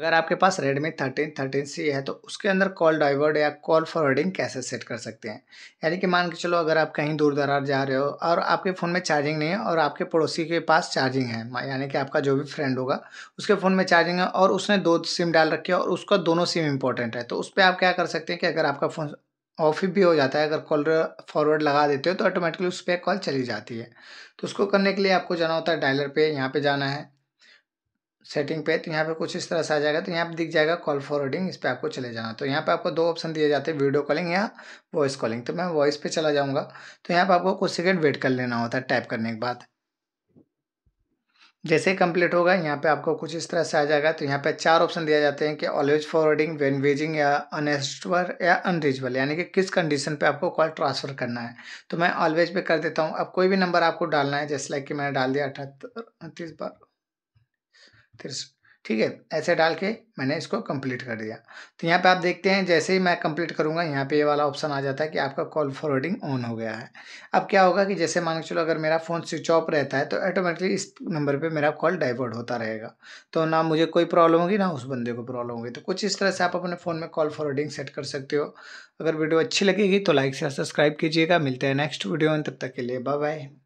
अगर आपके पास रेडमी थर्टीन थर्टीन सी है तो उसके अंदर कॉल डाइवर्ड या कॉल फॉरवर्डिंग कैसे सेट कर सकते हैं यानी कि मान के चलो अगर आप कहीं दूर दरार जा रहे हो और आपके फ़ोन में चार्जिंग नहीं है और आपके पड़ोसी के पास चार्जिंग है यानी कि आपका जो भी फ्रेंड होगा उसके फ़ोन में चार्जिंग है और उसने दो सिम डाल रखी है और उसका दोनों सिम इंपॉर्टेंट है तो उस पर आप क्या कर सकते हैं कि अगर आपका फ़ोन ऑफ भी हो जाता है अगर कॉल फॉरवर्ड लगा देते हो तो ऑटोमेटिकली उस पर कॉल चली जाती है तो उसको करने के लिए आपको जाना होता है डायलर पे यहाँ पे जाना है सेटिंग पे तो यहाँ पे कुछ इस तरह से आ जाएगा तो यहाँ पे दिख जाएगा कॉल फॉरवर्डिंग इस पर आपको चले जाना तो यहाँ पे आपको दो ऑप्शन दिए जाते हैं वीडियो कॉलिंग या वॉइस कॉलिंग तो मैं वॉइस पे चला जाऊँगा तो यहाँ पे आपको कुछ सेकेंड वेट कर लेना होता है टाइप करने के बाद जैसे कंप्लीट होगा यहाँ पे आपको कुछ इस तरह से आ जाएगा तो यहाँ पे चार ऑप्शन दिया जाते हैं कि ऑलवेज फॉरवर्डिंग वेन वेजिंग या अनएस्टवर या अनरीजबल यानी कि किस कंडीशन पे आपको कॉल ट्रांसफ़र करना है तो मैं ऑलवेज पे कर देता हूँ अब कोई भी नंबर आपको डालना है जैसे लाइक कि मैंने डाल दिया अठहत्तर उनतीस बार तिरसठ ठीक है ऐसे डाल के मैंने इसको कंप्लीट कर दिया तो यहाँ पे आप देखते हैं जैसे ही मैं कंप्लीट करूँगा यहाँ पे ये वाला ऑप्शन आ जाता है कि आपका कॉल फॉरवर्डिंग ऑन हो गया है अब क्या होगा कि जैसे मान के चलो अगर मेरा फ़ोन स्विच ऑफ रहता है तो ऑटोमेटिकली इस नंबर पे मेरा कॉल डाइवर्ट होता रहेगा तो ना मुझे कोई प्रॉब्लम होगी ना उस बंदे को प्रॉब्लम होगी तो कुछ इस तरह से आप अपने फ़ोन में कॉल फॉरवर्डिंग सेट कर सकते हो अगर वीडियो अच्छी लगेगी तो लाइक से सब्सक्राइब कीजिएगा मिलते हैं नेक्स्ट वीडियो में तब तक के लिए बाय बाय